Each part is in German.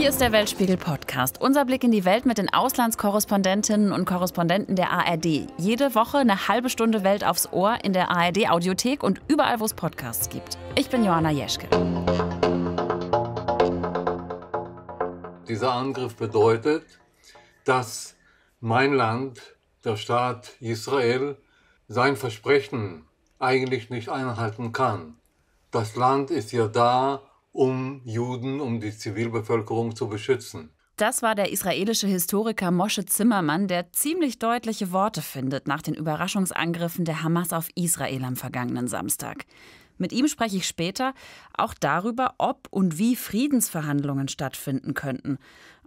Hier ist der Weltspiegel Podcast. Unser Blick in die Welt mit den Auslandskorrespondentinnen und Korrespondenten der ARD. Jede Woche eine halbe Stunde Welt aufs Ohr in der ARD Audiothek und überall, wo es Podcasts gibt. Ich bin Johanna Jeschke. Dieser Angriff bedeutet, dass mein Land, der Staat Israel, sein Versprechen eigentlich nicht einhalten kann. Das Land ist ja da, um Juden, um die Zivilbevölkerung zu beschützen. Das war der israelische Historiker Moshe Zimmermann, der ziemlich deutliche Worte findet nach den Überraschungsangriffen der Hamas auf Israel am vergangenen Samstag. Mit ihm spreche ich später auch darüber, ob und wie Friedensverhandlungen stattfinden könnten,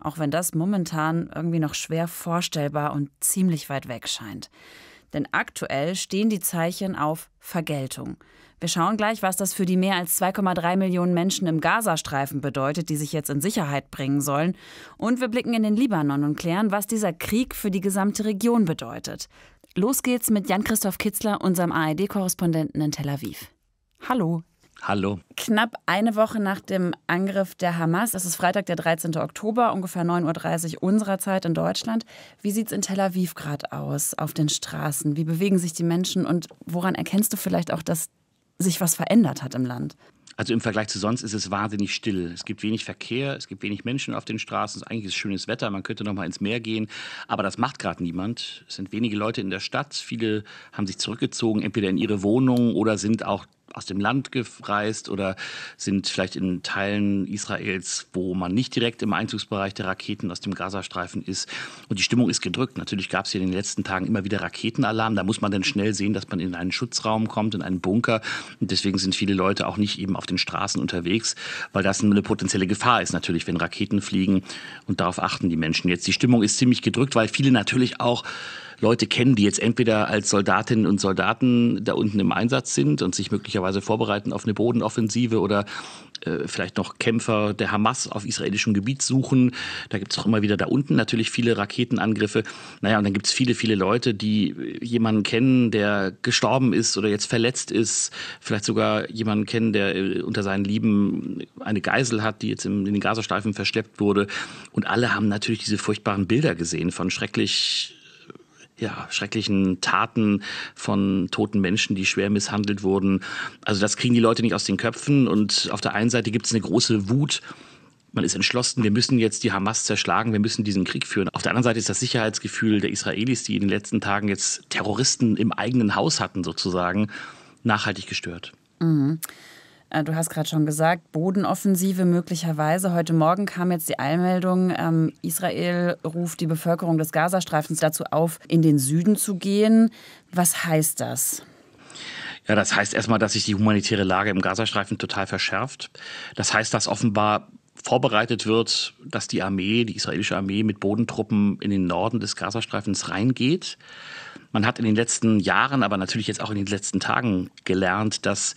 auch wenn das momentan irgendwie noch schwer vorstellbar und ziemlich weit weg scheint. Denn aktuell stehen die Zeichen auf Vergeltung. Wir schauen gleich, was das für die mehr als 2,3 Millionen Menschen im Gazastreifen bedeutet, die sich jetzt in Sicherheit bringen sollen. Und wir blicken in den Libanon und klären, was dieser Krieg für die gesamte Region bedeutet. Los geht's mit Jan-Christoph Kitzler, unserem ARD-Korrespondenten in Tel Aviv. Hallo. Hallo. Knapp eine Woche nach dem Angriff der Hamas, das ist Freitag, der 13. Oktober, ungefähr 9.30 Uhr unserer Zeit in Deutschland. Wie sieht es in Tel Aviv gerade aus auf den Straßen? Wie bewegen sich die Menschen und woran erkennst du vielleicht auch, dass sich was verändert hat im Land. Also im Vergleich zu sonst ist es wahnsinnig still. Es gibt wenig Verkehr, es gibt wenig Menschen auf den Straßen. Es ist eigentlich ist schönes Wetter, man könnte noch mal ins Meer gehen, aber das macht gerade niemand. Es sind wenige Leute in der Stadt. Viele haben sich zurückgezogen, entweder in ihre Wohnungen oder sind auch aus dem Land gereist oder sind vielleicht in Teilen Israels, wo man nicht direkt im Einzugsbereich der Raketen aus dem Gazastreifen ist. Und die Stimmung ist gedrückt. Natürlich gab es hier in den letzten Tagen immer wieder Raketenalarm. Da muss man dann schnell sehen, dass man in einen Schutzraum kommt, in einen Bunker. Und deswegen sind viele Leute auch nicht eben auf den Straßen unterwegs, weil das eine potenzielle Gefahr ist natürlich, wenn Raketen fliegen. Und darauf achten die Menschen jetzt. Die Stimmung ist ziemlich gedrückt, weil viele natürlich auch Leute kennen, die jetzt entweder als Soldatinnen und Soldaten da unten im Einsatz sind und sich möglicherweise vorbereiten auf eine Bodenoffensive oder äh, vielleicht noch Kämpfer der Hamas auf israelischem Gebiet suchen. Da gibt es auch immer wieder da unten natürlich viele Raketenangriffe. Naja, und dann gibt es viele, viele Leute, die jemanden kennen, der gestorben ist oder jetzt verletzt ist. Vielleicht sogar jemanden kennen, der äh, unter seinen Lieben eine Geisel hat, die jetzt in den Gazastreifen verschleppt wurde. Und alle haben natürlich diese furchtbaren Bilder gesehen von schrecklich ja, schrecklichen Taten von toten Menschen, die schwer misshandelt wurden. Also das kriegen die Leute nicht aus den Köpfen. Und auf der einen Seite gibt es eine große Wut man ist entschlossen, wir müssen jetzt die Hamas zerschlagen, wir müssen diesen Krieg führen. Auf der anderen Seite ist das Sicherheitsgefühl der Israelis, die in den letzten Tagen jetzt Terroristen im eigenen Haus hatten, sozusagen, nachhaltig gestört. Mhm. Äh, du hast gerade schon gesagt, Bodenoffensive möglicherweise. Heute Morgen kam jetzt die Eilmeldung, ähm, Israel ruft die Bevölkerung des Gazastreifens dazu auf, in den Süden zu gehen. Was heißt das? Ja, das heißt erstmal, dass sich die humanitäre Lage im Gazastreifen total verschärft. Das heißt, dass offenbar vorbereitet wird, dass die Armee, die israelische Armee mit Bodentruppen in den Norden des Gazastreifens reingeht. Man hat in den letzten Jahren, aber natürlich jetzt auch in den letzten Tagen gelernt, dass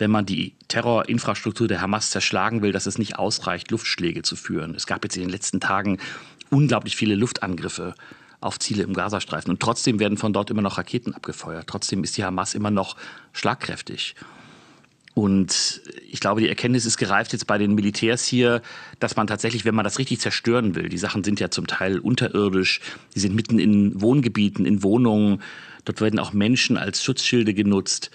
wenn man die Terrorinfrastruktur der Hamas zerschlagen will, dass es nicht ausreicht, Luftschläge zu führen. Es gab jetzt in den letzten Tagen unglaublich viele Luftangriffe auf Ziele im Gazastreifen. Und trotzdem werden von dort immer noch Raketen abgefeuert. Trotzdem ist die Hamas immer noch schlagkräftig. Und ich glaube, die Erkenntnis ist gereift jetzt bei den Militärs hier, dass man tatsächlich, wenn man das richtig zerstören will, die Sachen sind ja zum Teil unterirdisch, die sind mitten in Wohngebieten, in Wohnungen, dort werden auch Menschen als Schutzschilde genutzt.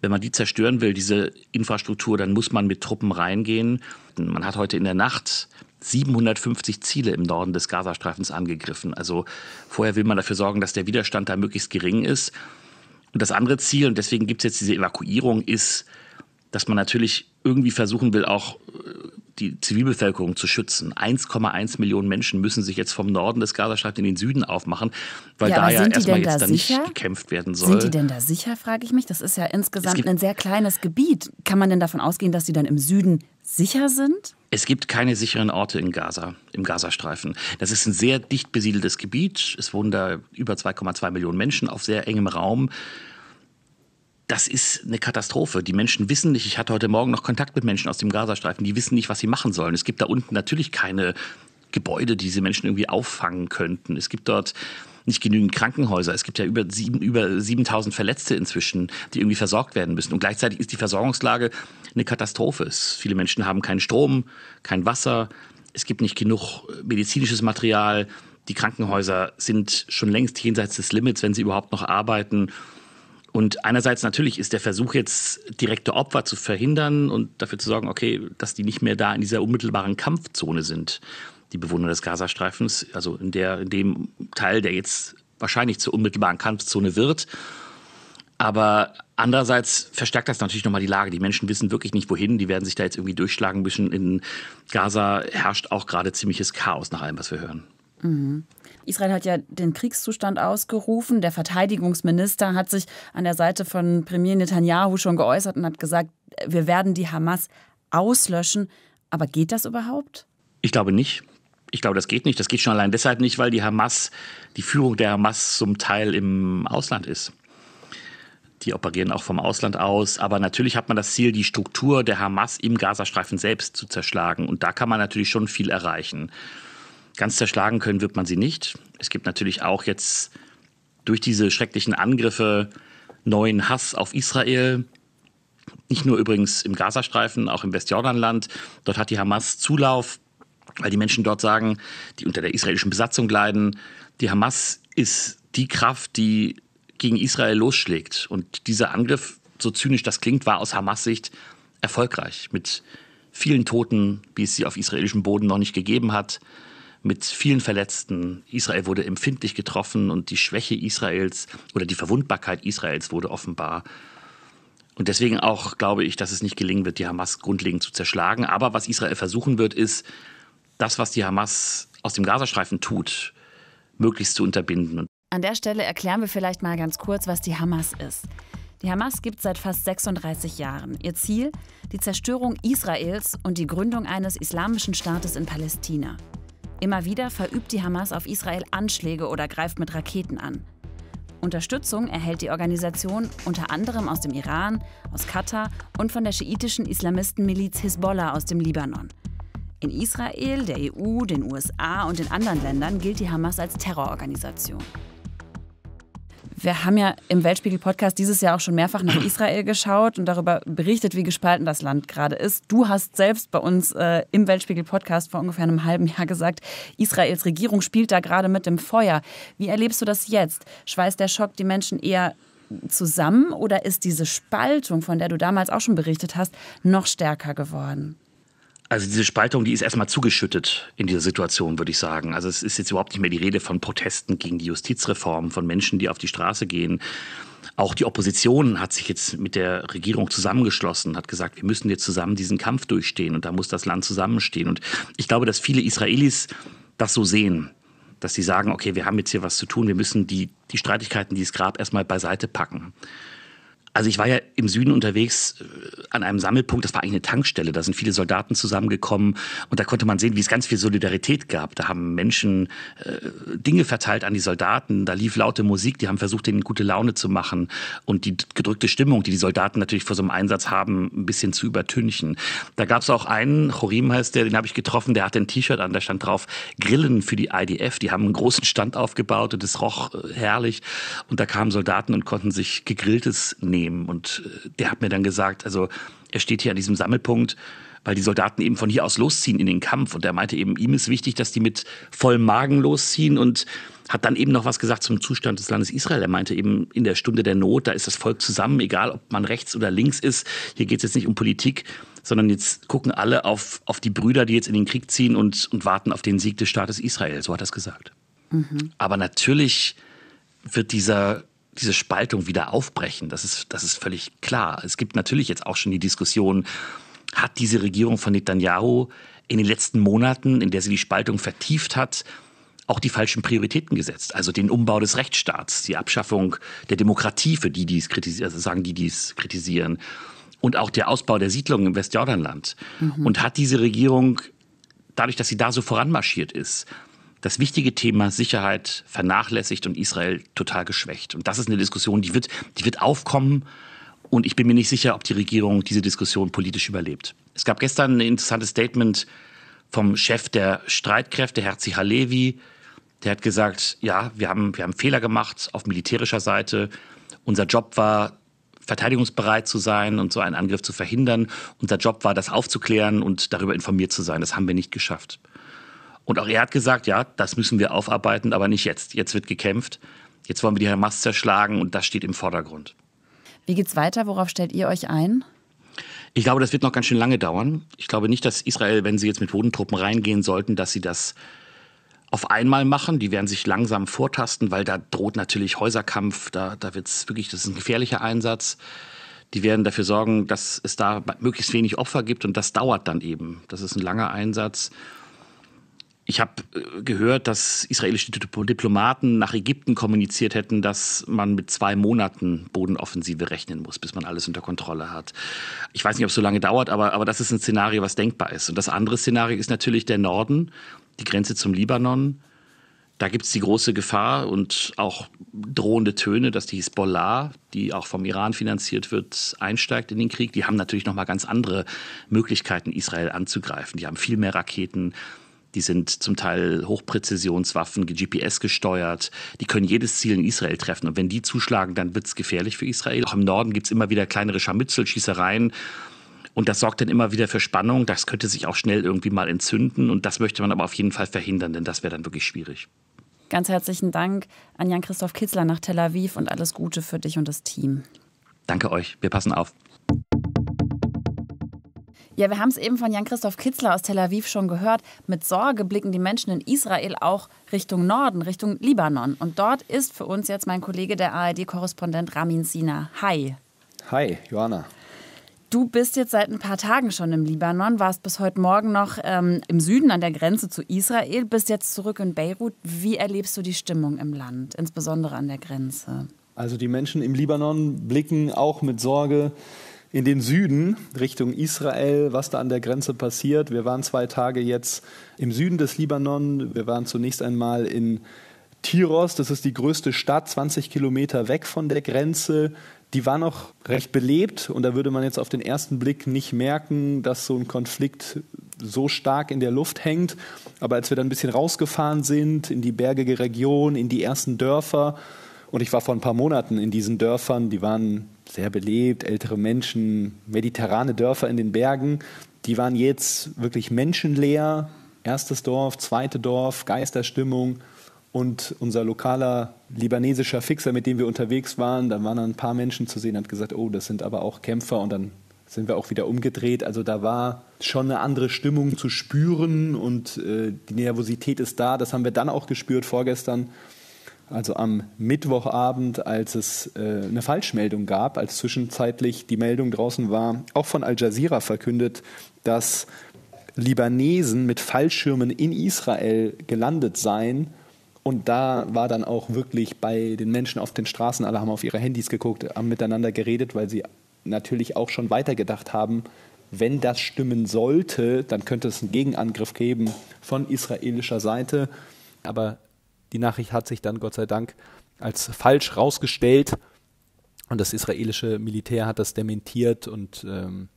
Wenn man die zerstören will, diese Infrastruktur, dann muss man mit Truppen reingehen. Man hat heute in der Nacht 750 Ziele im Norden des Gazastreifens angegriffen. Also vorher will man dafür sorgen, dass der Widerstand da möglichst gering ist. Und das andere Ziel, und deswegen gibt es jetzt diese Evakuierung, ist dass man natürlich irgendwie versuchen will, auch äh, die Zivilbevölkerung zu schützen. 1,1 Millionen Menschen müssen sich jetzt vom Norden des Gazastreifens in den Süden aufmachen, weil ja, da ja erstmal jetzt da dann nicht gekämpft werden soll. Sind die denn da sicher, frage ich mich? Das ist ja insgesamt ein sehr kleines Gebiet. Kann man denn davon ausgehen, dass die dann im Süden sicher sind? Es gibt keine sicheren Orte in Gaza, im Gazastreifen. Das ist ein sehr dicht besiedeltes Gebiet. Es wohnen da über 2,2 Millionen Menschen auf sehr engem Raum das ist eine Katastrophe. Die Menschen wissen nicht, ich hatte heute Morgen noch Kontakt mit Menschen aus dem Gazastreifen, die wissen nicht, was sie machen sollen. Es gibt da unten natürlich keine Gebäude, die diese Menschen irgendwie auffangen könnten. Es gibt dort nicht genügend Krankenhäuser. Es gibt ja über, sieben, über 7000 Verletzte inzwischen, die irgendwie versorgt werden müssen. Und gleichzeitig ist die Versorgungslage eine Katastrophe. Es, viele Menschen haben keinen Strom, kein Wasser. Es gibt nicht genug äh, medizinisches Material. Die Krankenhäuser sind schon längst jenseits des Limits, wenn sie überhaupt noch arbeiten. Und einerseits natürlich ist der Versuch jetzt, direkte Opfer zu verhindern und dafür zu sorgen, okay, dass die nicht mehr da in dieser unmittelbaren Kampfzone sind, die Bewohner des Gazastreifens, also in, der, in dem Teil, der jetzt wahrscheinlich zur unmittelbaren Kampfzone wird. Aber andererseits verstärkt das natürlich nochmal die Lage. Die Menschen wissen wirklich nicht, wohin. Die werden sich da jetzt irgendwie durchschlagen müssen. In Gaza herrscht auch gerade ziemliches Chaos nach allem, was wir hören. Mhm. Israel hat ja den Kriegszustand ausgerufen. Der Verteidigungsminister hat sich an der Seite von Premier Netanyahu schon geäußert und hat gesagt, wir werden die Hamas auslöschen. Aber geht das überhaupt? Ich glaube nicht. Ich glaube, das geht nicht. Das geht schon allein deshalb nicht, weil die Hamas, die Führung der Hamas zum Teil im Ausland ist. Die operieren auch vom Ausland aus. Aber natürlich hat man das Ziel, die Struktur der Hamas im Gazastreifen selbst zu zerschlagen. Und da kann man natürlich schon viel erreichen. Ganz zerschlagen können wird man sie nicht. Es gibt natürlich auch jetzt durch diese schrecklichen Angriffe neuen Hass auf Israel. Nicht nur übrigens im Gazastreifen, auch im Westjordanland. Dort hat die Hamas Zulauf, weil die Menschen dort sagen, die unter der israelischen Besatzung leiden. Die Hamas ist die Kraft, die gegen Israel losschlägt. Und dieser Angriff, so zynisch das klingt, war aus Hamas Sicht erfolgreich. Mit vielen Toten, wie es sie auf israelischem Boden noch nicht gegeben hat mit vielen Verletzten. Israel wurde empfindlich getroffen und die Schwäche Israels oder die Verwundbarkeit Israels wurde offenbar. Und deswegen auch glaube ich, dass es nicht gelingen wird, die Hamas grundlegend zu zerschlagen. Aber was Israel versuchen wird, ist, das, was die Hamas aus dem Gazastreifen tut, möglichst zu unterbinden. An der Stelle erklären wir vielleicht mal ganz kurz, was die Hamas ist. Die Hamas gibt seit fast 36 Jahren. Ihr Ziel? Die Zerstörung Israels und die Gründung eines islamischen Staates in Palästina. Immer wieder verübt die Hamas auf Israel Anschläge oder greift mit Raketen an. Unterstützung erhält die Organisation unter anderem aus dem Iran, aus Katar und von der schiitischen Islamistenmiliz Hisbollah aus dem Libanon. In Israel, der EU, den USA und in anderen Ländern gilt die Hamas als Terrororganisation. Wir haben ja im Weltspiegel-Podcast dieses Jahr auch schon mehrfach nach Israel geschaut und darüber berichtet, wie gespalten das Land gerade ist. Du hast selbst bei uns äh, im Weltspiegel-Podcast vor ungefähr einem halben Jahr gesagt, Israels Regierung spielt da gerade mit dem Feuer. Wie erlebst du das jetzt? Schweißt der Schock die Menschen eher zusammen oder ist diese Spaltung, von der du damals auch schon berichtet hast, noch stärker geworden? Also diese Spaltung, die ist erstmal zugeschüttet in dieser Situation, würde ich sagen. Also es ist jetzt überhaupt nicht mehr die Rede von Protesten gegen die Justizreform, von Menschen, die auf die Straße gehen. Auch die Opposition hat sich jetzt mit der Regierung zusammengeschlossen, hat gesagt, wir müssen jetzt zusammen diesen Kampf durchstehen und da muss das Land zusammenstehen. Und ich glaube, dass viele Israelis das so sehen, dass sie sagen, okay, wir haben jetzt hier was zu tun, wir müssen die, die Streitigkeiten, dieses Grab erstmal beiseite packen. Also ich war ja im Süden unterwegs äh, an einem Sammelpunkt, das war eigentlich eine Tankstelle, da sind viele Soldaten zusammengekommen und da konnte man sehen, wie es ganz viel Solidarität gab. Da haben Menschen äh, Dinge verteilt an die Soldaten, da lief laute Musik, die haben versucht, ihnen gute Laune zu machen und die gedrückte Stimmung, die die Soldaten natürlich vor so einem Einsatz haben, ein bisschen zu übertünchen. Da gab es auch einen, Chorim heißt der, den habe ich getroffen, der hatte ein T-Shirt an, da stand drauf, Grillen für die IDF, die haben einen großen Stand aufgebaut und es roch äh, herrlich und da kamen Soldaten und konnten sich gegrilltes nehmen nehmen. Und äh, der hat mir dann gesagt, also er steht hier an diesem Sammelpunkt, weil die Soldaten eben von hier aus losziehen in den Kampf. Und er meinte eben, ihm ist wichtig, dass die mit vollem Magen losziehen und hat dann eben noch was gesagt zum Zustand des Landes Israel. Er meinte eben, in der Stunde der Not, da ist das Volk zusammen, egal ob man rechts oder links ist. Hier geht es jetzt nicht um Politik, sondern jetzt gucken alle auf, auf die Brüder, die jetzt in den Krieg ziehen und, und warten auf den Sieg des Staates Israel. So hat er es gesagt. Mhm. Aber natürlich wird dieser diese Spaltung wieder aufbrechen. Das ist, das ist völlig klar. Es gibt natürlich jetzt auch schon die Diskussion, hat diese Regierung von Netanyahu in den letzten Monaten, in der sie die Spaltung vertieft hat, auch die falschen Prioritäten gesetzt. Also den Umbau des Rechtsstaats, die Abschaffung der Demokratie für die, die es kritisieren, also sagen die, die es kritisieren. Und auch der Ausbau der Siedlungen im Westjordanland. Mhm. Und hat diese Regierung, dadurch, dass sie da so voranmarschiert ist, das wichtige Thema Sicherheit vernachlässigt und Israel total geschwächt. Und das ist eine Diskussion, die wird, die wird aufkommen. Und ich bin mir nicht sicher, ob die Regierung diese Diskussion politisch überlebt. Es gab gestern ein interessantes Statement vom Chef der Streitkräfte, Herzi Halevi. Der hat gesagt, ja, wir haben, wir haben Fehler gemacht auf militärischer Seite. Unser Job war, verteidigungsbereit zu sein und so einen Angriff zu verhindern. Unser Job war, das aufzuklären und darüber informiert zu sein. Das haben wir nicht geschafft. Und auch er hat gesagt, ja, das müssen wir aufarbeiten, aber nicht jetzt. Jetzt wird gekämpft. Jetzt wollen wir die Hamas zerschlagen und das steht im Vordergrund. Wie geht's weiter? Worauf stellt ihr euch ein? Ich glaube, das wird noch ganz schön lange dauern. Ich glaube nicht, dass Israel, wenn sie jetzt mit Bodentruppen reingehen sollten, dass sie das auf einmal machen. Die werden sich langsam vortasten, weil da droht natürlich Häuserkampf. Da, da wird's wirklich, das ist ein gefährlicher Einsatz. Die werden dafür sorgen, dass es da möglichst wenig Opfer gibt und das dauert dann eben. Das ist ein langer Einsatz. Ich habe äh, gehört, dass israelische Diplomaten nach Ägypten kommuniziert hätten, dass man mit zwei Monaten Bodenoffensive rechnen muss, bis man alles unter Kontrolle hat. Ich weiß nicht, ob es so lange dauert, aber, aber das ist ein Szenario, was denkbar ist. Und das andere Szenario ist natürlich der Norden, die Grenze zum Libanon. Da gibt es die große Gefahr und auch drohende Töne, dass die Hisbollah, die auch vom Iran finanziert wird, einsteigt in den Krieg. Die haben natürlich noch mal ganz andere Möglichkeiten, Israel anzugreifen. Die haben viel mehr Raketen, die sind zum Teil Hochpräzisionswaffen, GPS gesteuert, die können jedes Ziel in Israel treffen. Und wenn die zuschlagen, dann wird es gefährlich für Israel. Auch im Norden gibt es immer wieder kleinere Scharmützelschießereien. Und das sorgt dann immer wieder für Spannung. Das könnte sich auch schnell irgendwie mal entzünden. Und das möchte man aber auf jeden Fall verhindern, denn das wäre dann wirklich schwierig. Ganz herzlichen Dank an Jan-Christoph Kitzler nach Tel Aviv und alles Gute für dich und das Team. Danke euch. Wir passen auf. Ja, wir haben es eben von Jan-Christoph Kitzler aus Tel Aviv schon gehört. Mit Sorge blicken die Menschen in Israel auch Richtung Norden, Richtung Libanon. Und dort ist für uns jetzt mein Kollege, der ARD-Korrespondent Ramin Sina. Hi. Hi, Johanna. Du bist jetzt seit ein paar Tagen schon im Libanon, warst bis heute Morgen noch ähm, im Süden an der Grenze zu Israel, bist jetzt zurück in Beirut. Wie erlebst du die Stimmung im Land, insbesondere an der Grenze? Also die Menschen im Libanon blicken auch mit Sorge in den Süden, Richtung Israel, was da an der Grenze passiert. Wir waren zwei Tage jetzt im Süden des Libanon. Wir waren zunächst einmal in Tiros, das ist die größte Stadt, 20 Kilometer weg von der Grenze. Die war noch recht belebt und da würde man jetzt auf den ersten Blick nicht merken, dass so ein Konflikt so stark in der Luft hängt. Aber als wir dann ein bisschen rausgefahren sind, in die bergige Region, in die ersten Dörfer, und ich war vor ein paar Monaten in diesen Dörfern, die waren sehr belebt, ältere Menschen, mediterrane Dörfer in den Bergen, die waren jetzt wirklich menschenleer. Erstes Dorf, zweites Dorf, Geisterstimmung. Und unser lokaler libanesischer Fixer, mit dem wir unterwegs waren, da waren dann ein paar Menschen zu sehen, hat gesagt, oh, das sind aber auch Kämpfer. Und dann sind wir auch wieder umgedreht. Also da war schon eine andere Stimmung zu spüren und äh, die Nervosität ist da. Das haben wir dann auch gespürt vorgestern also am Mittwochabend, als es äh, eine Falschmeldung gab, als zwischenzeitlich die Meldung draußen war, auch von Al Jazeera verkündet, dass Libanesen mit Fallschirmen in Israel gelandet seien. Und da war dann auch wirklich bei den Menschen auf den Straßen, alle haben auf ihre Handys geguckt, haben miteinander geredet, weil sie natürlich auch schon weitergedacht haben, wenn das stimmen sollte, dann könnte es einen Gegenangriff geben von israelischer Seite. Aber die Nachricht hat sich dann Gott sei Dank als falsch rausgestellt und das israelische Militär hat das dementiert und ähm,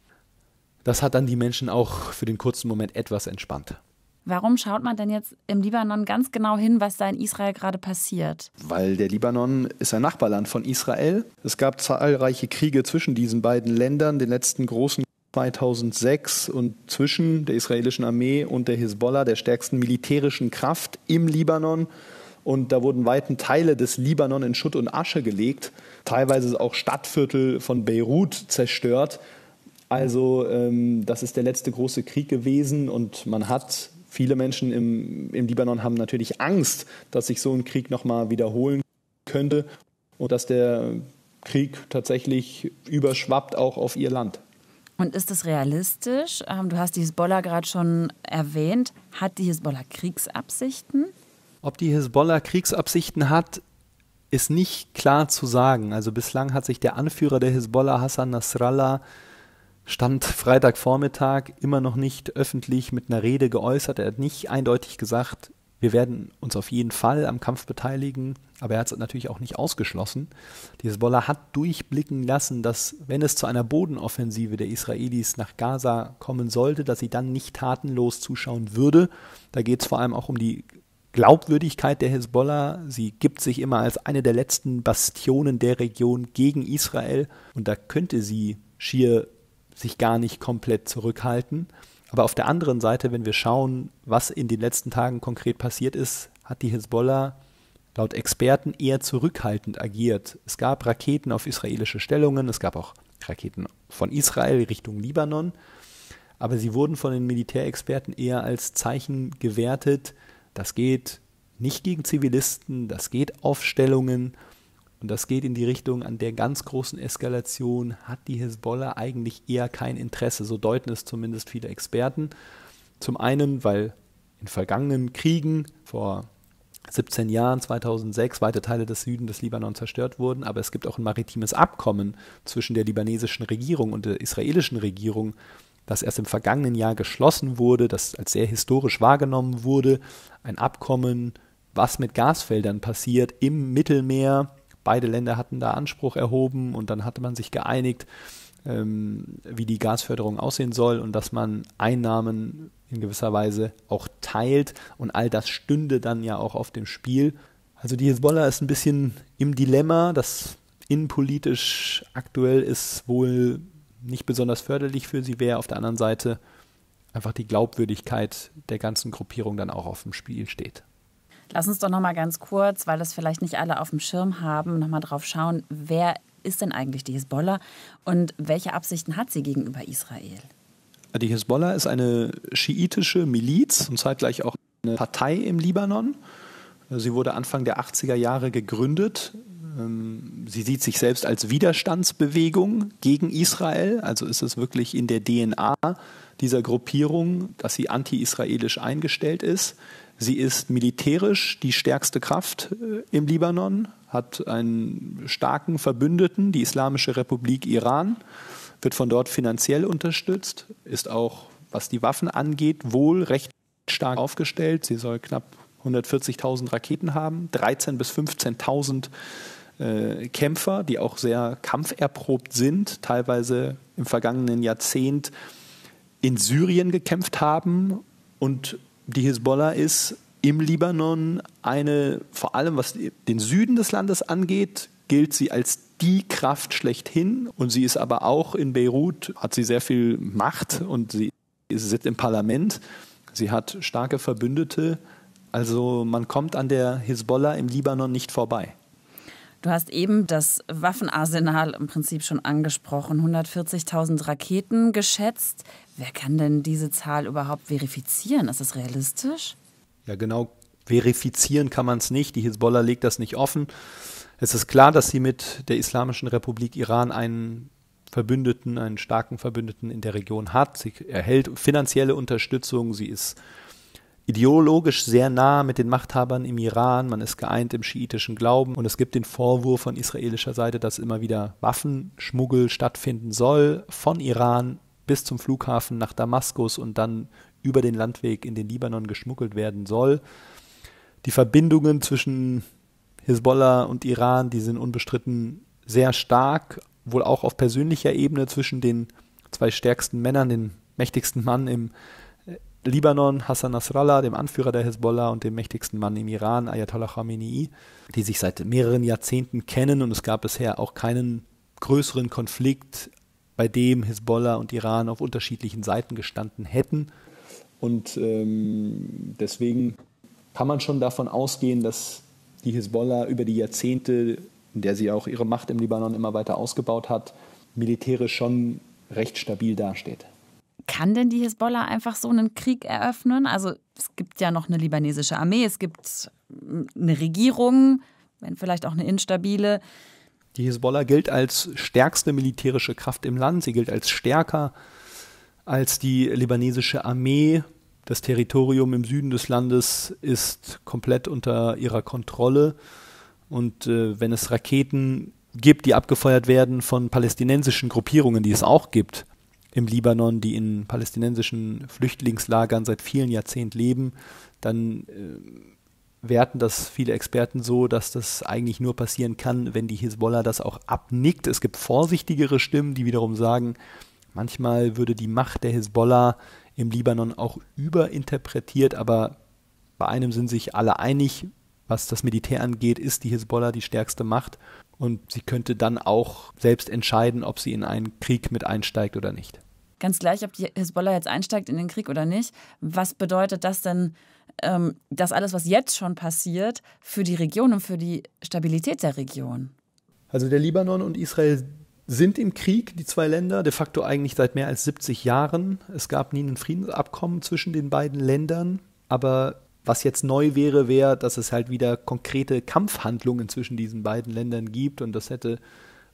das hat dann die Menschen auch für den kurzen Moment etwas entspannt. Warum schaut man denn jetzt im Libanon ganz genau hin, was da in Israel gerade passiert? Weil der Libanon ist ein Nachbarland von Israel. Es gab zahlreiche Kriege zwischen diesen beiden Ländern, den letzten großen 2006 und zwischen der israelischen Armee und der Hisbollah, der stärksten militärischen Kraft im Libanon und da wurden weiten Teile des Libanon in Schutt und Asche gelegt, teilweise auch Stadtviertel von Beirut zerstört. Also ähm, das ist der letzte große Krieg gewesen und man hat, viele Menschen im, im Libanon haben natürlich Angst, dass sich so ein Krieg nochmal wiederholen könnte und dass der Krieg tatsächlich überschwappt auch auf ihr Land. Und ist das realistisch? Ähm, du hast die Hisbollah gerade schon erwähnt. Hat die Hisbollah Kriegsabsichten? Ob die Hisbollah Kriegsabsichten hat, ist nicht klar zu sagen. Also bislang hat sich der Anführer der Hisbollah, Hassan Nasrallah, Stand Freitagvormittag immer noch nicht öffentlich mit einer Rede geäußert. Er hat nicht eindeutig gesagt, wir werden uns auf jeden Fall am Kampf beteiligen, aber er hat es natürlich auch nicht ausgeschlossen. Die Hezbollah hat durchblicken lassen, dass wenn es zu einer Bodenoffensive der Israelis nach Gaza kommen sollte, dass sie dann nicht tatenlos zuschauen würde. Da geht es vor allem auch um die Glaubwürdigkeit der Hisbollah. Sie gibt sich immer als eine der letzten Bastionen der Region gegen Israel und da könnte sie schier sich gar nicht komplett zurückhalten. Aber auf der anderen Seite, wenn wir schauen, was in den letzten Tagen konkret passiert ist, hat die Hisbollah laut Experten eher zurückhaltend agiert. Es gab Raketen auf israelische Stellungen, es gab auch Raketen von Israel Richtung Libanon, aber sie wurden von den Militärexperten eher als Zeichen gewertet, das geht nicht gegen Zivilisten, das geht auf Stellungen und das geht in die Richtung, an der ganz großen Eskalation hat die Hezbollah eigentlich eher kein Interesse. So deuten es zumindest viele Experten. Zum einen, weil in vergangenen Kriegen vor 17 Jahren, 2006, weite Teile des Südens des Libanon zerstört wurden. Aber es gibt auch ein maritimes Abkommen zwischen der libanesischen Regierung und der israelischen Regierung, das erst im vergangenen Jahr geschlossen wurde, das als sehr historisch wahrgenommen wurde, ein Abkommen, was mit Gasfeldern passiert im Mittelmeer. Beide Länder hatten da Anspruch erhoben und dann hatte man sich geeinigt, ähm, wie die Gasförderung aussehen soll und dass man Einnahmen in gewisser Weise auch teilt. Und all das stünde dann ja auch auf dem Spiel. Also die Hezbollah ist ein bisschen im Dilemma, das innenpolitisch aktuell ist wohl nicht besonders förderlich für sie wäre. Auf der anderen Seite einfach die Glaubwürdigkeit der ganzen Gruppierung dann auch auf dem Spiel steht. Lass uns doch noch mal ganz kurz, weil das vielleicht nicht alle auf dem Schirm haben, noch mal drauf schauen, wer ist denn eigentlich die Hisbollah und welche Absichten hat sie gegenüber Israel? Die Hisbollah ist eine schiitische Miliz und zeitgleich auch eine Partei im Libanon. Sie wurde Anfang der 80er Jahre gegründet ähm, sie sieht sich selbst als Widerstandsbewegung gegen Israel, also ist es wirklich in der DNA dieser Gruppierung, dass sie anti-israelisch eingestellt ist. Sie ist militärisch die stärkste Kraft äh, im Libanon, hat einen starken Verbündeten, die Islamische Republik Iran, wird von dort finanziell unterstützt, ist auch, was die Waffen angeht, wohl recht stark aufgestellt. Sie soll knapp 140.000 Raketen haben, 13.000 bis 15.000 äh, Kämpfer, die auch sehr kampferprobt sind, teilweise im vergangenen Jahrzehnt in Syrien gekämpft haben. Und die Hisbollah ist im Libanon eine, vor allem was den Süden des Landes angeht, gilt sie als die Kraft schlechthin. Und sie ist aber auch in Beirut, hat sie sehr viel Macht und sie sitzt im Parlament. Sie hat starke Verbündete. Also man kommt an der Hisbollah im Libanon nicht vorbei. Du hast eben das Waffenarsenal im Prinzip schon angesprochen, 140.000 Raketen geschätzt. Wer kann denn diese Zahl überhaupt verifizieren? Ist das realistisch? Ja, genau. Verifizieren kann man es nicht. Die Hisbollah legt das nicht offen. Es ist klar, dass sie mit der Islamischen Republik Iran einen Verbündeten, einen starken Verbündeten in der Region hat. Sie erhält finanzielle Unterstützung, sie ist ideologisch sehr nah mit den Machthabern im Iran, man ist geeint im schiitischen Glauben und es gibt den Vorwurf von israelischer Seite, dass immer wieder Waffenschmuggel stattfinden soll von Iran bis zum Flughafen nach Damaskus und dann über den Landweg in den Libanon geschmuggelt werden soll. Die Verbindungen zwischen Hisbollah und Iran, die sind unbestritten sehr stark, wohl auch auf persönlicher Ebene zwischen den zwei stärksten Männern, den mächtigsten Mann im Libanon, Hassan Nasrallah, dem Anführer der Hezbollah und dem mächtigsten Mann im Iran, Ayatollah Khamenei, die sich seit mehreren Jahrzehnten kennen und es gab bisher auch keinen größeren Konflikt, bei dem Hezbollah und Iran auf unterschiedlichen Seiten gestanden hätten. Und ähm, deswegen kann man schon davon ausgehen, dass die Hezbollah über die Jahrzehnte, in der sie auch ihre Macht im Libanon immer weiter ausgebaut hat, militärisch schon recht stabil dasteht. Kann denn die Hisbollah einfach so einen Krieg eröffnen? Also es gibt ja noch eine libanesische Armee, es gibt hm, eine Regierung, wenn vielleicht auch eine instabile. Die Hisbollah gilt als stärkste militärische Kraft im Land. Sie gilt als stärker als die libanesische Armee. Das Territorium im Süden des Landes ist komplett unter ihrer Kontrolle. Und äh, wenn es Raketen gibt, die abgefeuert werden von palästinensischen Gruppierungen, die es auch gibt, im Libanon, die in palästinensischen Flüchtlingslagern seit vielen Jahrzehnten leben, dann äh, werten das viele Experten so, dass das eigentlich nur passieren kann, wenn die Hisbollah das auch abnickt. Es gibt vorsichtigere Stimmen, die wiederum sagen, manchmal würde die Macht der Hisbollah im Libanon auch überinterpretiert, aber bei einem sind sich alle einig, was das Militär angeht, ist die Hisbollah die stärkste Macht und sie könnte dann auch selbst entscheiden, ob sie in einen Krieg mit einsteigt oder nicht. Ganz gleich, ob die Hisbollah jetzt einsteigt in den Krieg oder nicht, was bedeutet das denn, ähm, dass alles, was jetzt schon passiert, für die Region und für die Stabilität der Region? Also der Libanon und Israel sind im Krieg, die zwei Länder, de facto eigentlich seit mehr als 70 Jahren. Es gab nie ein Friedensabkommen zwischen den beiden Ländern, aber was jetzt neu wäre, wäre, dass es halt wieder konkrete Kampfhandlungen zwischen diesen beiden Ländern gibt und das hätte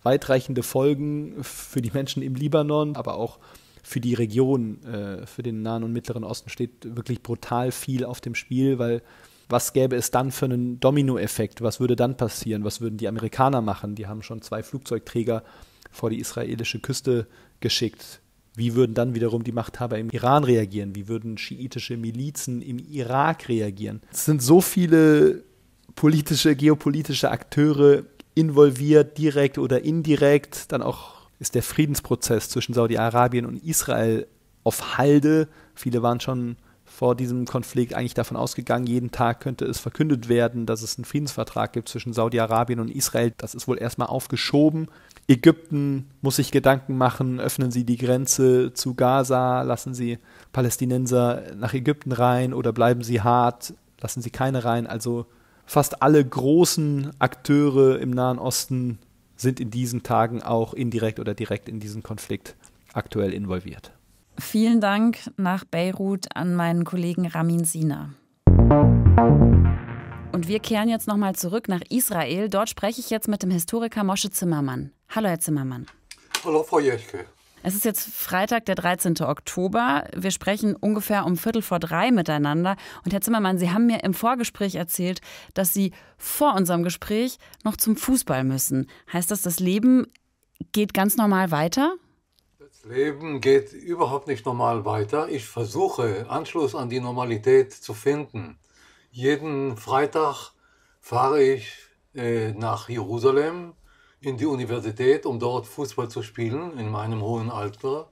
weitreichende Folgen für die Menschen im Libanon, aber auch für die Region, äh, für den Nahen und Mittleren Osten steht wirklich brutal viel auf dem Spiel, weil was gäbe es dann für einen Dominoeffekt? Was würde dann passieren? Was würden die Amerikaner machen? Die haben schon zwei Flugzeugträger vor die israelische Küste geschickt. Wie würden dann wiederum die Machthaber im Iran reagieren? Wie würden schiitische Milizen im Irak reagieren? Es sind so viele politische, geopolitische Akteure involviert, direkt oder indirekt. Dann auch ist der Friedensprozess zwischen Saudi-Arabien und Israel auf Halde. Viele waren schon vor diesem Konflikt eigentlich davon ausgegangen, jeden Tag könnte es verkündet werden, dass es einen Friedensvertrag gibt zwischen Saudi-Arabien und Israel. Das ist wohl erstmal aufgeschoben. Ägypten muss sich Gedanken machen, öffnen sie die Grenze zu Gaza, lassen sie Palästinenser nach Ägypten rein oder bleiben sie hart, lassen sie keine rein. Also fast alle großen Akteure im Nahen Osten sind in diesen Tagen auch indirekt oder direkt in diesen Konflikt aktuell involviert. Vielen Dank nach Beirut an meinen Kollegen Ramin Sina. Und wir kehren jetzt nochmal zurück nach Israel. Dort spreche ich jetzt mit dem Historiker Mosche Zimmermann. Hallo, Herr Zimmermann. Hallo, Frau Jeschke. Es ist jetzt Freitag, der 13. Oktober. Wir sprechen ungefähr um Viertel vor drei miteinander. Und Herr Zimmermann, Sie haben mir im Vorgespräch erzählt, dass Sie vor unserem Gespräch noch zum Fußball müssen. Heißt das, das Leben geht ganz normal weiter? Leben geht überhaupt nicht normal weiter. Ich versuche, Anschluss an die Normalität zu finden. Jeden Freitag fahre ich äh, nach Jerusalem in die Universität, um dort Fußball zu spielen, in meinem hohen Alter.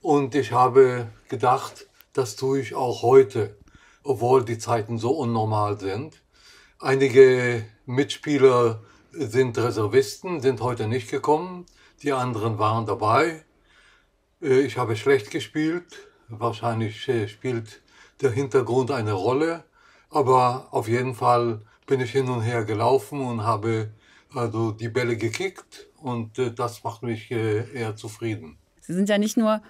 Und ich habe gedacht, das tue ich auch heute, obwohl die Zeiten so unnormal sind. Einige Mitspieler sind Reservisten, sind heute nicht gekommen. Die anderen waren dabei. Äh, ich habe schlecht gespielt. Wahrscheinlich äh, spielt der Hintergrund eine Rolle. Aber auf jeden Fall bin ich hin und her gelaufen und habe also die Bälle gekickt. Und äh, das macht mich eher zufrieden. Sie sind ja nicht nur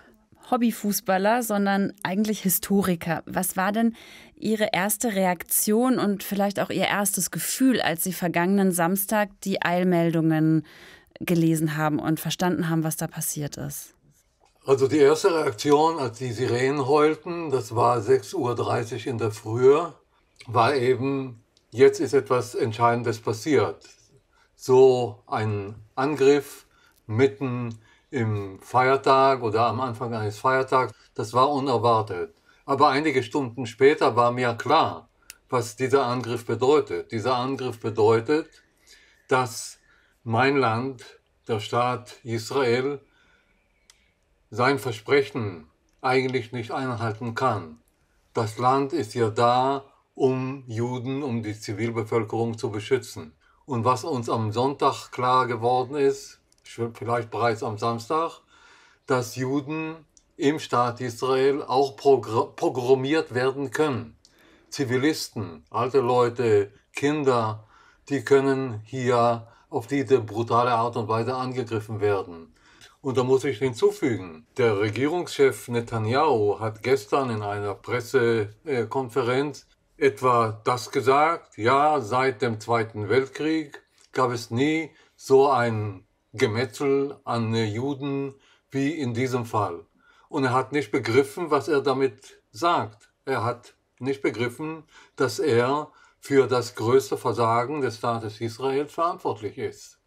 Hobbyfußballer, sondern eigentlich Historiker. Was war denn Ihre erste Reaktion und vielleicht auch Ihr erstes Gefühl, als Sie vergangenen Samstag die Eilmeldungen gelesen haben und verstanden haben, was da passiert ist? Also die erste Reaktion, als die Sirenen heulten, das war 6.30 Uhr in der Früh, war eben, jetzt ist etwas Entscheidendes passiert. So ein Angriff mitten im Feiertag oder am Anfang eines Feiertags, das war unerwartet. Aber einige Stunden später war mir klar, was dieser Angriff bedeutet. Dieser Angriff bedeutet, dass mein Land, der Staat Israel, sein Versprechen eigentlich nicht einhalten kann. Das Land ist ja da, um Juden, um die Zivilbevölkerung zu beschützen. Und was uns am Sonntag klar geworden ist, vielleicht bereits am Samstag, dass Juden im Staat Israel auch programmiert werden können. Zivilisten, alte Leute, Kinder, die können hier auf diese brutale Art und Weise angegriffen werden. Und da muss ich hinzufügen, der Regierungschef Netanyahu hat gestern in einer Pressekonferenz etwa das gesagt, ja, seit dem Zweiten Weltkrieg gab es nie so ein Gemetzel an Juden wie in diesem Fall. Und er hat nicht begriffen, was er damit sagt. Er hat nicht begriffen, dass er für das größte Versagen des Staates Israel verantwortlich ist.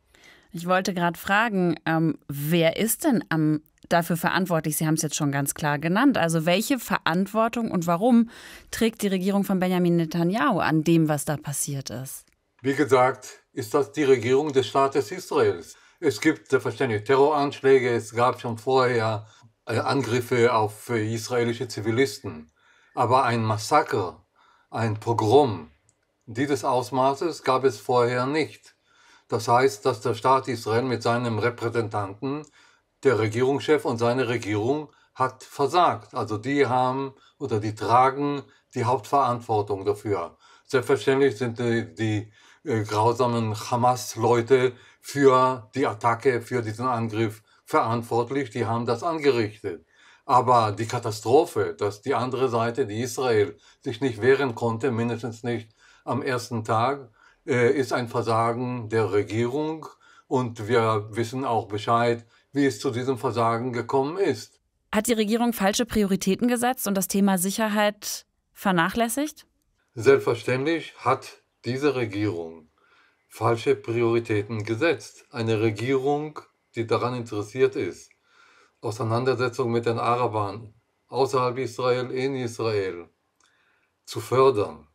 Ich wollte gerade fragen, ähm, wer ist denn am, dafür verantwortlich? Sie haben es jetzt schon ganz klar genannt. Also welche Verantwortung und warum trägt die Regierung von Benjamin Netanyahu an dem, was da passiert ist? Wie gesagt, ist das die Regierung des Staates Israels. Es gibt selbstverständlich Terroranschläge, es gab schon vorher äh, Angriffe auf äh, israelische Zivilisten. Aber ein Massaker, ein Pogrom dieses Ausmaßes gab es vorher nicht. Das heißt, dass der Staat Israel mit seinem Repräsentanten, der Regierungschef und seine Regierung hat versagt. Also die haben oder die tragen die Hauptverantwortung dafür. Selbstverständlich sind die, die äh, grausamen Hamas-Leute für die Attacke, für diesen Angriff verantwortlich. Die haben das angerichtet. Aber die Katastrophe, dass die andere Seite, die Israel, sich nicht wehren konnte, mindestens nicht am ersten Tag, äh, ist ein Versagen der Regierung und wir wissen auch Bescheid, wie es zu diesem Versagen gekommen ist. Hat die Regierung falsche Prioritäten gesetzt und das Thema Sicherheit vernachlässigt? Selbstverständlich hat diese Regierung falsche Prioritäten gesetzt. Eine Regierung, die daran interessiert ist, Auseinandersetzung mit den Arabern außerhalb Israel, in Israel zu fördern,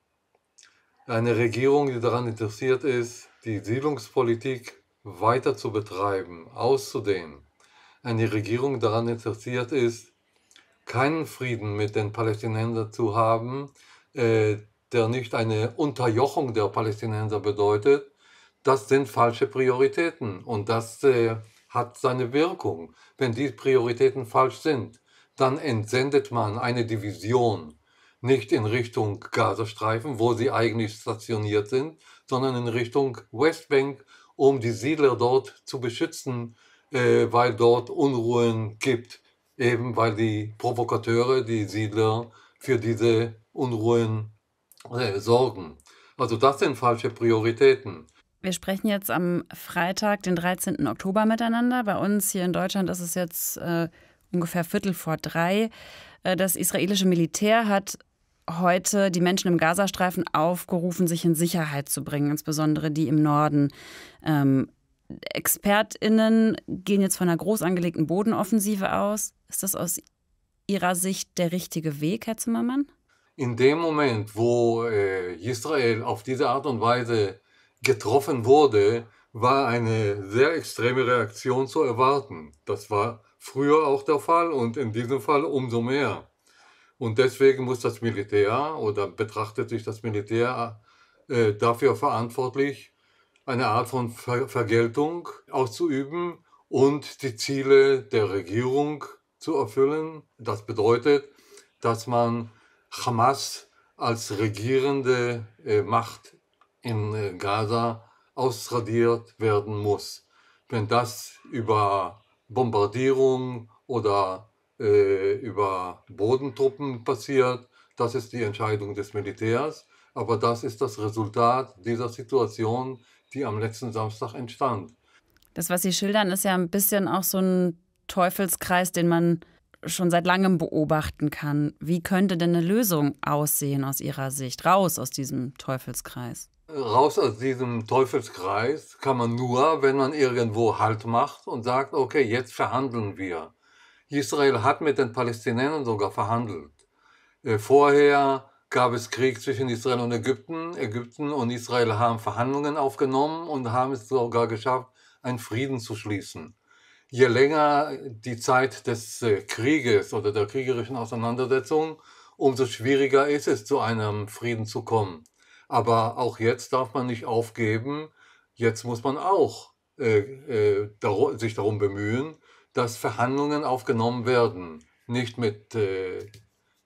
eine Regierung, die daran interessiert ist, die Siedlungspolitik weiter zu betreiben, auszudehnen. Eine Regierung, die daran interessiert ist, keinen Frieden mit den Palästinensern zu haben, äh, der nicht eine Unterjochung der Palästinenser bedeutet, das sind falsche Prioritäten und das äh, hat seine Wirkung. Wenn die Prioritäten falsch sind, dann entsendet man eine Division nicht in Richtung Gazastreifen, wo sie eigentlich stationiert sind, sondern in Richtung Westbank, um die Siedler dort zu beschützen, äh, weil dort Unruhen gibt, eben weil die Provokateure, die Siedler für diese Unruhen äh, sorgen. Also das sind falsche Prioritäten. Wir sprechen jetzt am Freitag, den 13. Oktober miteinander. Bei uns hier in Deutschland ist es jetzt äh, ungefähr Viertel vor drei. Äh, das israelische Militär hat heute die Menschen im Gazastreifen aufgerufen, sich in Sicherheit zu bringen, insbesondere die im Norden. Ähm, ExpertInnen gehen jetzt von einer groß angelegten Bodenoffensive aus. Ist das aus Ihrer Sicht der richtige Weg, Herr Zimmermann? In dem Moment, wo äh, Israel auf diese Art und Weise getroffen wurde, war eine sehr extreme Reaktion zu erwarten. Das war früher auch der Fall und in diesem Fall umso mehr. Und deswegen muss das Militär oder betrachtet sich das Militär äh, dafür verantwortlich, eine Art von Ver Vergeltung auszuüben und die Ziele der Regierung zu erfüllen. Das bedeutet, dass man Hamas als regierende äh, Macht in äh, Gaza ausradiert werden muss. Wenn das über Bombardierung oder äh, über Bodentruppen passiert. Das ist die Entscheidung des Militärs. Aber das ist das Resultat dieser Situation, die am letzten Samstag entstand. Das, was Sie schildern, ist ja ein bisschen auch so ein Teufelskreis, den man schon seit langem beobachten kann. Wie könnte denn eine Lösung aussehen aus Ihrer Sicht? Raus aus diesem Teufelskreis? Raus aus diesem Teufelskreis kann man nur, wenn man irgendwo Halt macht und sagt, okay, jetzt verhandeln wir. Israel hat mit den Palästinensern sogar verhandelt. Äh, vorher gab es Krieg zwischen Israel und Ägypten. Ägypten und Israel haben Verhandlungen aufgenommen und haben es sogar geschafft, einen Frieden zu schließen. Je länger die Zeit des äh, Krieges oder der kriegerischen Auseinandersetzung, umso schwieriger ist es, zu einem Frieden zu kommen. Aber auch jetzt darf man nicht aufgeben. Jetzt muss man auch äh, äh, sich darum bemühen, dass Verhandlungen aufgenommen werden. Nicht mit äh,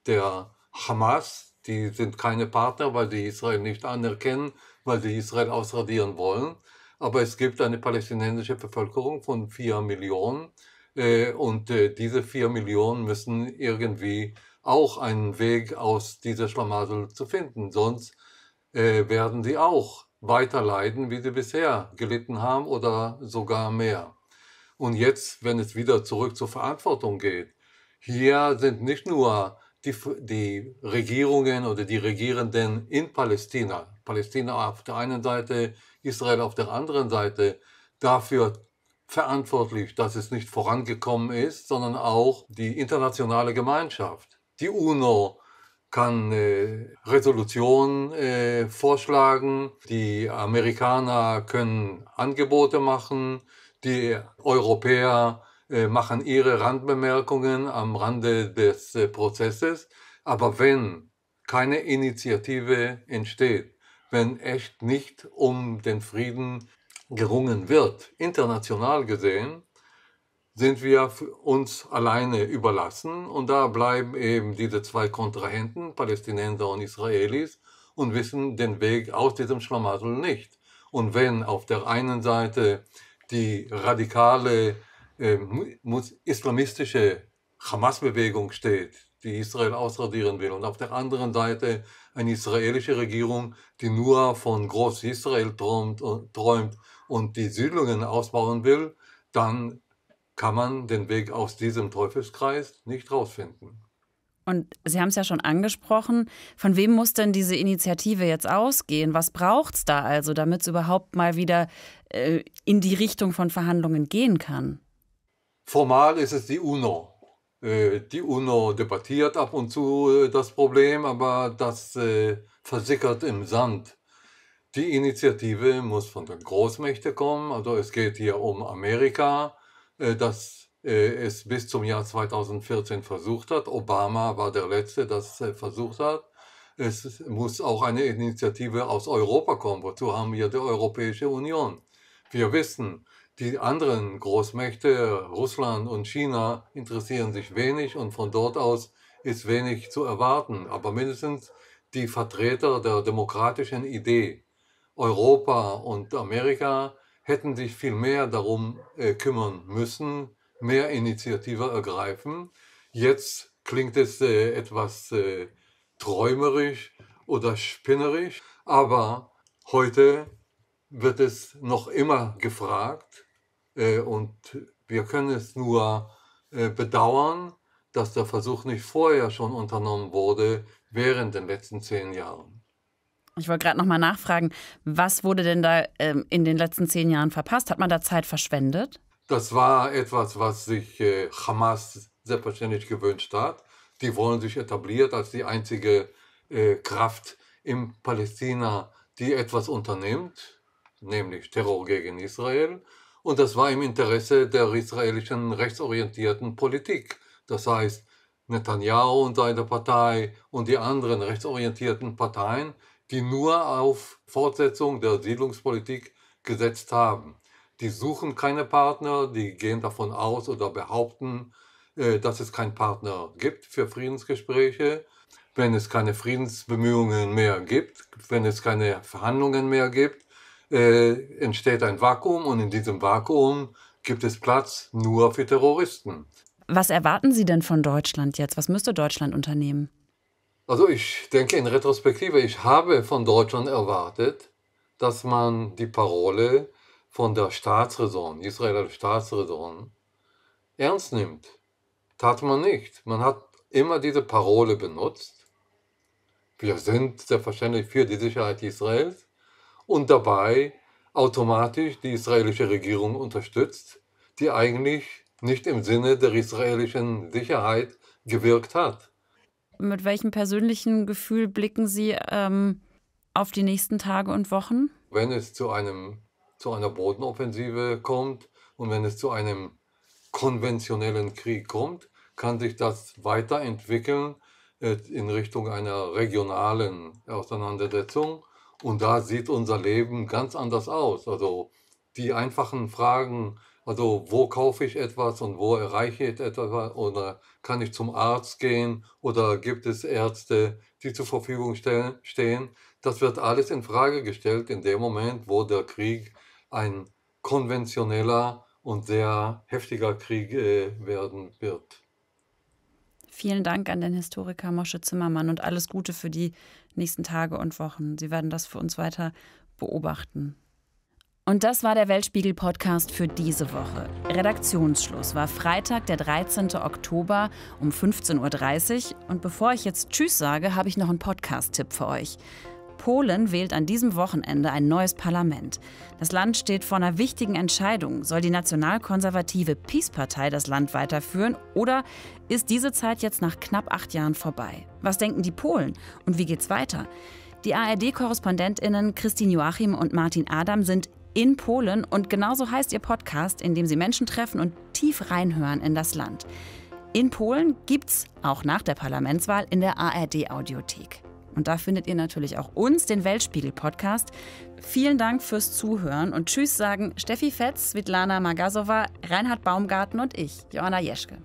der Hamas, die sind keine Partner, weil die Israel nicht anerkennen, weil die Israel ausradieren wollen. Aber es gibt eine palästinensische Bevölkerung von vier Millionen äh, und äh, diese vier Millionen müssen irgendwie auch einen Weg aus dieser Schlamassel zu finden. Sonst äh, werden sie auch weiter leiden, wie sie bisher gelitten haben oder sogar mehr. Und jetzt, wenn es wieder zurück zur Verantwortung geht, hier sind nicht nur die, die Regierungen oder die Regierenden in Palästina, Palästina auf der einen Seite, Israel auf der anderen Seite, dafür verantwortlich, dass es nicht vorangekommen ist, sondern auch die internationale Gemeinschaft. Die UNO kann äh, Resolutionen äh, vorschlagen, die Amerikaner können Angebote machen, die Europäer äh, machen ihre Randbemerkungen am Rande des äh, Prozesses, aber wenn keine Initiative entsteht, wenn echt nicht um den Frieden gerungen wird, international gesehen, sind wir uns alleine überlassen und da bleiben eben diese zwei Kontrahenten, Palästinenser und Israelis, und wissen den Weg aus diesem Schlamassel nicht. Und wenn auf der einen Seite die radikale äh, islamistische Hamas-Bewegung steht, die Israel ausradieren will, und auf der anderen Seite eine israelische Regierung, die nur von Groß-Israel träumt, äh, träumt und die Siedlungen ausbauen will, dann kann man den Weg aus diesem Teufelskreis nicht rausfinden. Und Sie haben es ja schon angesprochen, von wem muss denn diese Initiative jetzt ausgehen? Was braucht es da also, damit es überhaupt mal wieder äh, in die Richtung von Verhandlungen gehen kann? Formal ist es die UNO. Äh, die UNO debattiert ab und zu äh, das Problem, aber das äh, versickert im Sand. Die Initiative muss von den Großmächten kommen. Also es geht hier um Amerika, äh, das äh, es bis zum Jahr 2014 versucht hat. Obama war der Letzte, das versucht hat. Es muss auch eine Initiative aus Europa kommen. Wozu haben wir die Europäische Union? Wir wissen, die anderen Großmächte, Russland und China, interessieren sich wenig und von dort aus ist wenig zu erwarten. Aber mindestens die Vertreter der demokratischen Idee, Europa und Amerika, hätten sich viel mehr darum äh, kümmern müssen, mehr Initiative ergreifen. Jetzt klingt es äh, etwas äh, träumerisch oder spinnerisch, aber heute wird es noch immer gefragt äh, und wir können es nur äh, bedauern, dass der Versuch nicht vorher schon unternommen wurde, während den letzten zehn Jahren. Ich wollte gerade nochmal nachfragen, was wurde denn da ähm, in den letzten zehn Jahren verpasst? Hat man da Zeit verschwendet? Das war etwas, was sich äh, Hamas selbstverständlich gewünscht hat. Die wollen sich etabliert als die einzige äh, Kraft im Palästina, die etwas unternimmt nämlich Terror gegen Israel, und das war im Interesse der israelischen rechtsorientierten Politik. Das heißt, Netanyahu und seine Partei und die anderen rechtsorientierten Parteien, die nur auf Fortsetzung der Siedlungspolitik gesetzt haben. Die suchen keine Partner, die gehen davon aus oder behaupten, äh, dass es keinen Partner gibt für Friedensgespräche. Wenn es keine Friedensbemühungen mehr gibt, wenn es keine Verhandlungen mehr gibt, äh, entsteht ein Vakuum und in diesem Vakuum gibt es Platz nur für Terroristen. Was erwarten Sie denn von Deutschland jetzt? Was müsste Deutschland unternehmen? Also ich denke in Retrospektive, ich habe von Deutschland erwartet, dass man die Parole von der Staatsräson, Israeler Staatsräson, ernst nimmt. Tat man nicht. Man hat immer diese Parole benutzt. Wir sind selbstverständlich für die Sicherheit Israels, und dabei automatisch die israelische Regierung unterstützt, die eigentlich nicht im Sinne der israelischen Sicherheit gewirkt hat. Mit welchem persönlichen Gefühl blicken Sie ähm, auf die nächsten Tage und Wochen? Wenn es zu, einem, zu einer Bodenoffensive kommt und wenn es zu einem konventionellen Krieg kommt, kann sich das weiterentwickeln äh, in Richtung einer regionalen Auseinandersetzung und da sieht unser Leben ganz anders aus. Also die einfachen Fragen, also wo kaufe ich etwas und wo erreiche ich etwas oder kann ich zum Arzt gehen oder gibt es Ärzte, die zur Verfügung stehen, das wird alles in Frage gestellt in dem Moment, wo der Krieg ein konventioneller und sehr heftiger Krieg äh, werden wird. Vielen Dank an den Historiker Mosche Zimmermann und alles Gute für die nächsten Tage und Wochen. Sie werden das für uns weiter beobachten. Und das war der Weltspiegel-Podcast für diese Woche. Redaktionsschluss war Freitag, der 13. Oktober um 15.30 Uhr. Und bevor ich jetzt Tschüss sage, habe ich noch einen Podcast-Tipp für euch. Polen wählt an diesem Wochenende ein neues Parlament. Das Land steht vor einer wichtigen Entscheidung. Soll die nationalkonservative Peace-Partei das Land weiterführen oder ist diese Zeit jetzt nach knapp acht Jahren vorbei? Was denken die Polen und wie geht's weiter? Die ARD-KorrespondentInnen Christine Joachim und Martin Adam sind in Polen und genauso heißt ihr Podcast, in dem sie Menschen treffen und tief reinhören in das Land. In Polen gibt's auch nach der Parlamentswahl in der ARD-Audiothek. Und da findet ihr natürlich auch uns, den Weltspiegel-Podcast. Vielen Dank fürs Zuhören und Tschüss sagen Steffi Fetz, Svetlana Magasova, Reinhard Baumgarten und ich, Joanna Jeschke.